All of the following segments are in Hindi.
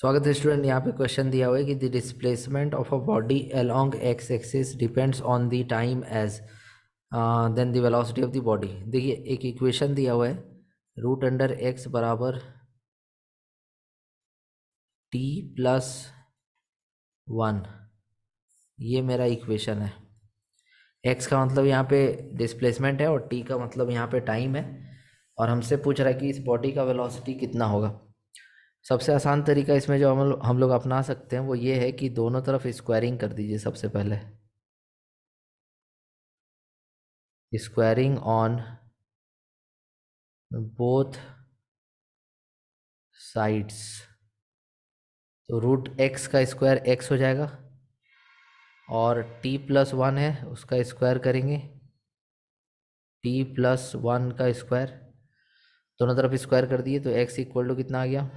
स्वागत है स्टूडेंट यहाँ पे क्वेश्चन दिया हुआ है कि the displacement of a body along x axis depends on the time as then the velocity of the body देखिए एक इक्वेशन दिया हुआ है रूट अंडर एक्स बराबर टी प्लस वन ये मेरा इक्वेशन है एक्स का मतलब यहाँ पे डिस्प्लेसमेंट है और टी का मतलब यहाँ पे टाइम है और हमसे पूछ रहा है कि इस बॉडी का वेलोसिटी कितना होगा सबसे आसान तरीका इसमें जो हम हम लोग अपना सकते हैं वो ये है कि दोनों तरफ स्क्वायरिंग कर दीजिए सबसे पहले स्क्वायरिंग ऑन बोथ साइड्स तो रूट एक्स का स्क्वायर एक्स हो जाएगा और टी प्लस वन है उसका स्क्वायर करेंगे टी प्लस वन का स्क्वायर दोनों तरफ स्क्वायर कर दिए तो एक्स इक्वल टू कितना आ गया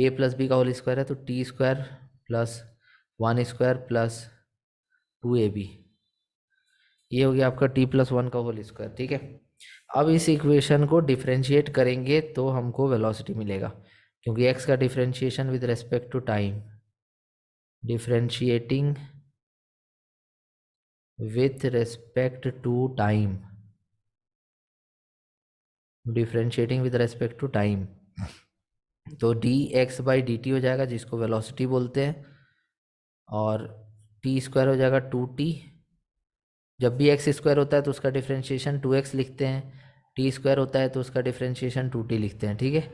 ए प्लस बी का होल स्क्वायर है तो t square plus one square plus two a b ये हो गया आपका टी प्लस वन का होल स्क्वायर ठीक है अब इस इक्वेशन को डिफ्रेंशिएट करेंगे तो हमको वेलोसिटी मिलेगा क्योंकि एक्स का differentiation with respect to time differentiating with respect to time differentiating with respect to time तो d x by d t हो जाएगा जिसको वेलोसिटी बोलते हैं और टी स्क्वायर हो जाएगा टू टी जब भी एक्स स्क्वायर होता है तो उसका डिफ्रेंशिएशन टू एक्स लिखते हैं टी स्क्वायर होता है तो उसका डिफ्रेंशिएशन टू टी लिखते हैं ठीक है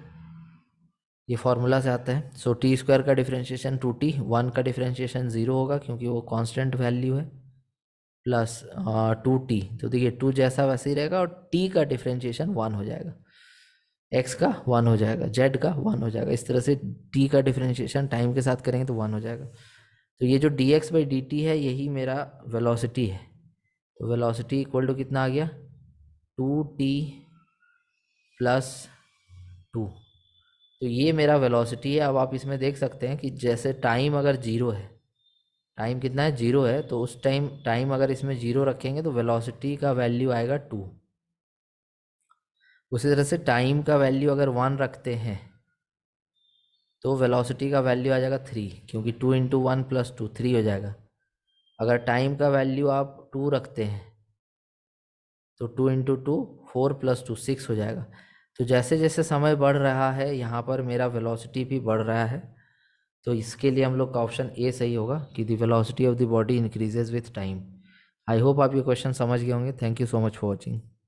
ये फॉर्मूला से आता है सो टी स्क्वायर का डिफ्रेंशिएशन टू टी वन का डिफ्रेंशिएशन ज़ीरो होगा क्योंकि वो कांस्टेंट वैल्यू है प्लस टू टी तो देखिए टू जैसा वैसे ही रहेगा और टी का डिफ्रेंशिएशन वन हो जाएगा एक्स का वन हो जाएगा जेड का वन हो जाएगा इस तरह से डी का डिफ्रेंशिएशन टाइम के साथ करेंगे तो वन हो जाएगा तो ये जो d x by d t है यही मेरा वेलोसिटी है तो वेलोसिटी इक्वल टू कितना आ गया टू टी प्लस टू तो ये मेरा वेलोसिटी है अब आप इसमें देख सकते हैं कि जैसे टाइम अगर जीरो है टाइम कितना है जीरो है तो उस टाइम टाइम अगर इसमें जीरो रखेंगे तो वेलोसिटी का वैल्यू आएगा टू उसी तरह से टाइम का वैल्यू अगर वन रखते हैं तो वेलोसिटी का वैल्यू आ जाएगा थ्री क्योंकि two into one plus two three हो जाएगा अगर टाइम का वैल्यू आप टू रखते हैं तो two into two four plus two six हो जाएगा तो जैसे जैसे समय बढ़ रहा है यहाँ पर मेरा वेलोसिटी भी बढ़ रहा है तो इसके लिए हम लोग का ऑप्शन ए सही होगा कि the velocity of the body increases with time I hope आप ये क्वेश्चन समझ गए होंगे thank you so much for watching